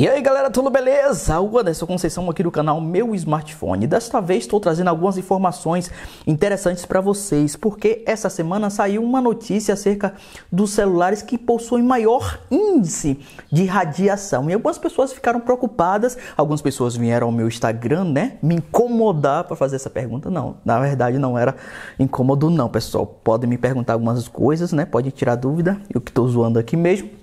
E aí galera, tudo beleza? O Anderson Conceição aqui do canal Meu Smartphone. Desta vez estou trazendo algumas informações interessantes para vocês, porque essa semana saiu uma notícia acerca dos celulares que possuem maior índice de radiação. E algumas pessoas ficaram preocupadas, algumas pessoas vieram ao meu Instagram, né, me incomodar para fazer essa pergunta. Não, na verdade não era incômodo não, pessoal. Podem me perguntar algumas coisas, né? Podem tirar dúvida, eu que estou zoando aqui mesmo.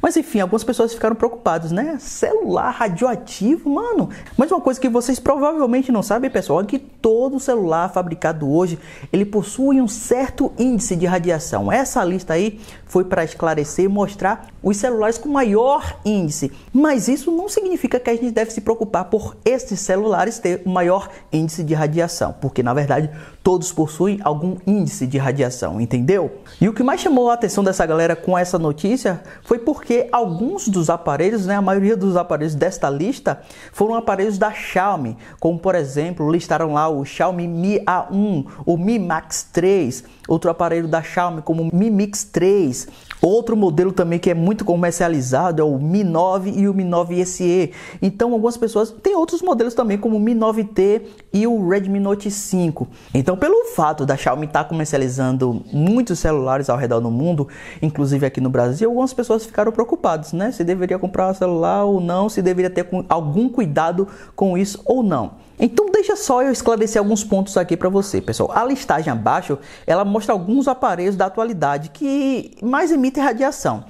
Mas enfim, algumas pessoas ficaram preocupadas, né? Celular radioativo, mano. Mas uma coisa que vocês provavelmente não sabem, pessoal, é que todo celular fabricado hoje, ele possui um certo índice de radiação. Essa lista aí foi para esclarecer e mostrar os celulares com maior índice. Mas isso não significa que a gente deve se preocupar por esses celulares ter o um maior índice de radiação, porque na verdade todos possuem algum índice de radiação, entendeu? E o que mais chamou a atenção dessa galera com essa notícia foi por porque alguns dos aparelhos, né, a maioria dos aparelhos desta lista foram aparelhos da Xiaomi, como por exemplo, listaram lá o Xiaomi Mi A1, o Mi Max 3, outro aparelho da Xiaomi como o Mi Mix 3, outro modelo também que é muito comercializado é o Mi 9 e o Mi 9 SE. Então algumas pessoas têm outros modelos também como o Mi 9T e o Redmi Note 5. Então pelo fato da Xiaomi estar tá comercializando muitos celulares ao redor do mundo, inclusive aqui no Brasil, algumas pessoas ficaram ficaram preocupados, né? Se deveria comprar celular ou não, se deveria ter algum cuidado com isso ou não. Então deixa só eu esclarecer alguns pontos aqui para você, pessoal. A listagem abaixo, ela mostra alguns aparelhos da atualidade que mais emitem radiação.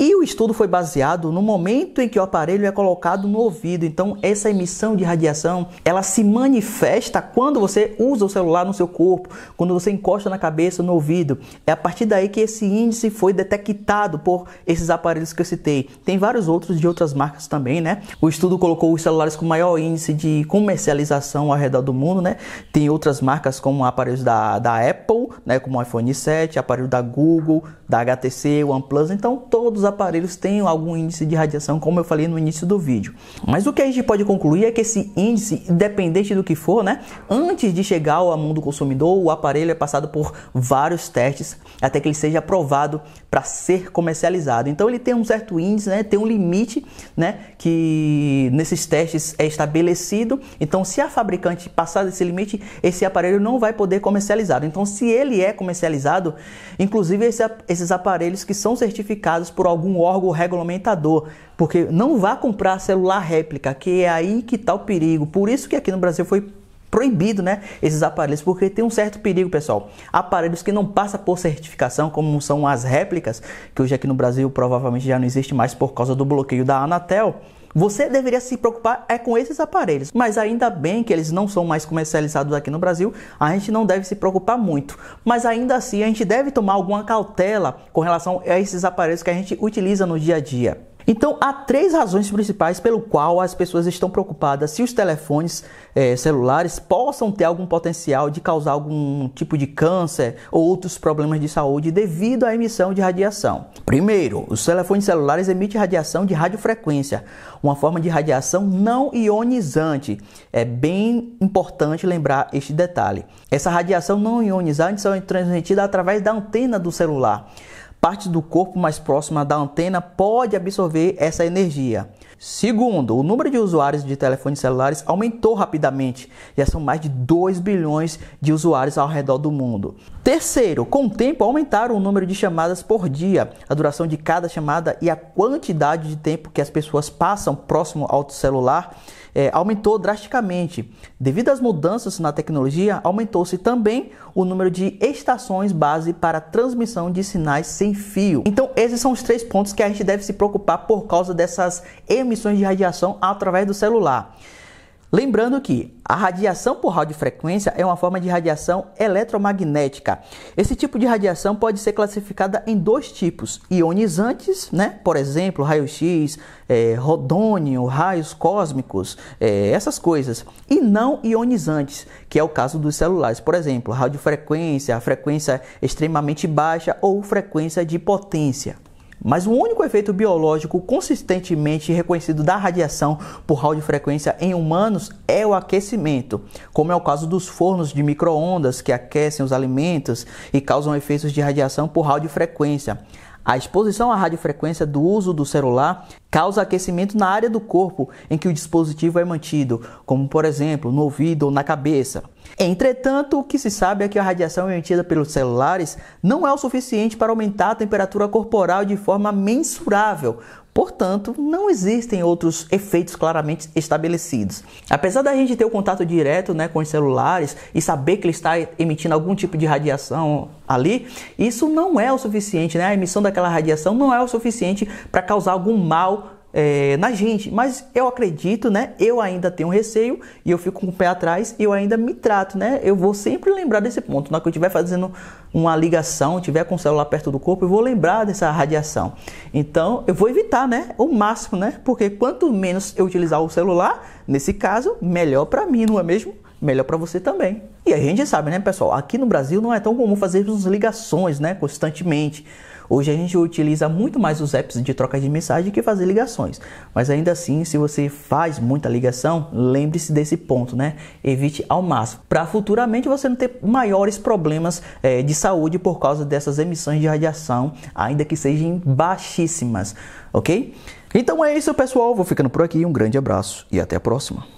E o estudo foi baseado no momento em que o aparelho é colocado no ouvido. Então, essa emissão de radiação, ela se manifesta quando você usa o celular no seu corpo, quando você encosta na cabeça, no ouvido. É a partir daí que esse índice foi detectado por esses aparelhos que eu citei. Tem vários outros de outras marcas também, né? O estudo colocou os celulares com maior índice de comercialização ao redor do mundo, né? Tem outras marcas como aparelhos da, da Apple, né? Como o iPhone 7, aparelho da Google, da HTC, OnePlus. Então, todos aparelhos têm algum índice de radiação, como eu falei no início do vídeo. Mas o que a gente pode concluir é que esse índice, independente do que for, né, antes de chegar ao mundo consumidor, o aparelho é passado por vários testes até que ele seja aprovado para ser comercializado. Então ele tem um certo índice, né, tem um limite, né, que nesses testes é estabelecido. Então se a fabricante passar desse limite, esse aparelho não vai poder comercializado. Então se ele é comercializado, inclusive esse, esses aparelhos que são certificados por algum algum órgão regulamentador, porque não vá comprar celular réplica, que é aí que está o perigo. Por isso que aqui no Brasil foi proibido, né, esses aparelhos, porque tem um certo perigo, pessoal. Aparelhos que não passam por certificação, como são as réplicas, que hoje aqui no Brasil provavelmente já não existe mais por causa do bloqueio da Anatel, você deveria se preocupar é com esses aparelhos, mas ainda bem que eles não são mais comercializados aqui no Brasil, a gente não deve se preocupar muito. Mas ainda assim, a gente deve tomar alguma cautela com relação a esses aparelhos que a gente utiliza no dia a dia. Então, há três razões principais pelo qual as pessoas estão preocupadas se os telefones é, celulares possam ter algum potencial de causar algum tipo de câncer ou outros problemas de saúde devido à emissão de radiação. Primeiro, os telefones celulares emitem radiação de radiofrequência, uma forma de radiação não ionizante. É bem importante lembrar este detalhe. Essa radiação não ionizante é transmitida através da antena do celular parte do corpo mais próxima da antena pode absorver essa energia. Segundo, o número de usuários de telefones celulares aumentou rapidamente, já são mais de 2 bilhões de usuários ao redor do mundo. Terceiro, com o tempo aumentaram o número de chamadas por dia, a duração de cada chamada e a quantidade de tempo que as pessoas passam próximo ao celular é, aumentou drasticamente. Devido às mudanças na tecnologia, aumentou-se também o número de estações base para transmissão de sinais sem fio. Então, esses são os três pontos que a gente deve se preocupar por causa dessas emissões de radiação através do celular. Lembrando que a radiação por radiofrequência é uma forma de radiação eletromagnética. Esse tipo de radiação pode ser classificada em dois tipos: ionizantes, né? por exemplo, raio-x, é, rodônio, raios cósmicos, é, essas coisas, e não ionizantes, que é o caso dos celulares, por exemplo, radiofrequência, a frequência extremamente baixa ou frequência de potência. Mas o único efeito biológico consistentemente reconhecido da radiação por radiofrequência em humanos é o aquecimento, como é o caso dos fornos de microondas que aquecem os alimentos e causam efeitos de radiação por radiofrequência. A exposição à radiofrequência do uso do celular causa aquecimento na área do corpo em que o dispositivo é mantido, como por exemplo no ouvido ou na cabeça. Entretanto, o que se sabe é que a radiação emitida pelos celulares não é o suficiente para aumentar a temperatura corporal de forma mensurável, Portanto, não existem outros efeitos claramente estabelecidos. Apesar da gente ter o contato direto né, com os celulares e saber que ele está emitindo algum tipo de radiação ali, isso não é o suficiente, né? A emissão daquela radiação não é o suficiente para causar algum mal é, na gente, mas eu acredito, né? Eu ainda tenho receio e eu fico com o pé atrás e eu ainda me trato, né? Eu vou sempre lembrar desse ponto. Na hora que eu estiver fazendo uma ligação, tiver com o celular perto do corpo, eu vou lembrar dessa radiação. Então, eu vou evitar, né? O máximo, né? Porque quanto menos eu utilizar o celular, nesse caso, melhor para mim, não é mesmo? melhor para você também. E a gente sabe, né, pessoal, aqui no Brasil não é tão comum fazermos ligações, né, constantemente. Hoje a gente utiliza muito mais os apps de troca de mensagem que fazer ligações. Mas ainda assim, se você faz muita ligação, lembre-se desse ponto, né? Evite ao máximo. Para futuramente você não ter maiores problemas é, de saúde por causa dessas emissões de radiação, ainda que sejam baixíssimas, ok? Então é isso, pessoal. Vou ficando por aqui. Um grande abraço e até a próxima.